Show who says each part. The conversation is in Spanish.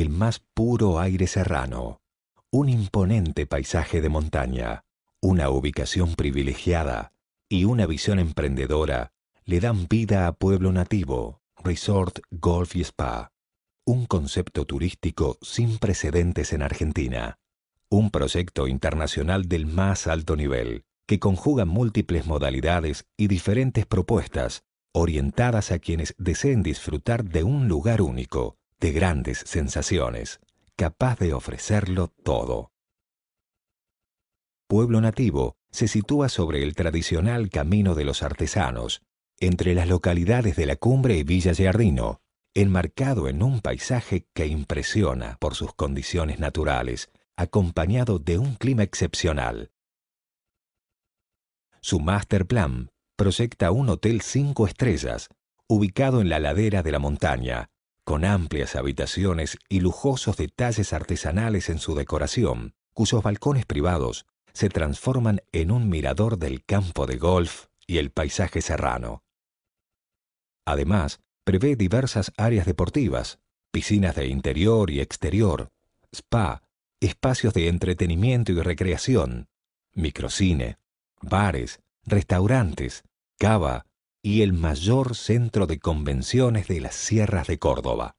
Speaker 1: el más puro aire serrano, un imponente paisaje de montaña, una ubicación privilegiada y una visión emprendedora le dan vida a Pueblo Nativo, Resort, Golf y Spa, un concepto turístico sin precedentes en Argentina, un proyecto internacional del más alto nivel, que conjuga múltiples modalidades y diferentes propuestas orientadas a quienes deseen disfrutar de un lugar único, de grandes sensaciones, capaz de ofrecerlo todo. Pueblo Nativo se sitúa sobre el tradicional Camino de los Artesanos, entre las localidades de La Cumbre y Villa Giardino, enmarcado en un paisaje que impresiona por sus condiciones naturales, acompañado de un clima excepcional. Su master plan proyecta un hotel cinco estrellas, ubicado en la ladera de la montaña, con amplias habitaciones y lujosos detalles artesanales en su decoración, cuyos balcones privados se transforman en un mirador del campo de golf y el paisaje serrano. Además, prevé diversas áreas deportivas, piscinas de interior y exterior, spa, espacios de entretenimiento y recreación, microcine, bares, restaurantes, cava, y el mayor centro de convenciones de las sierras de Córdoba.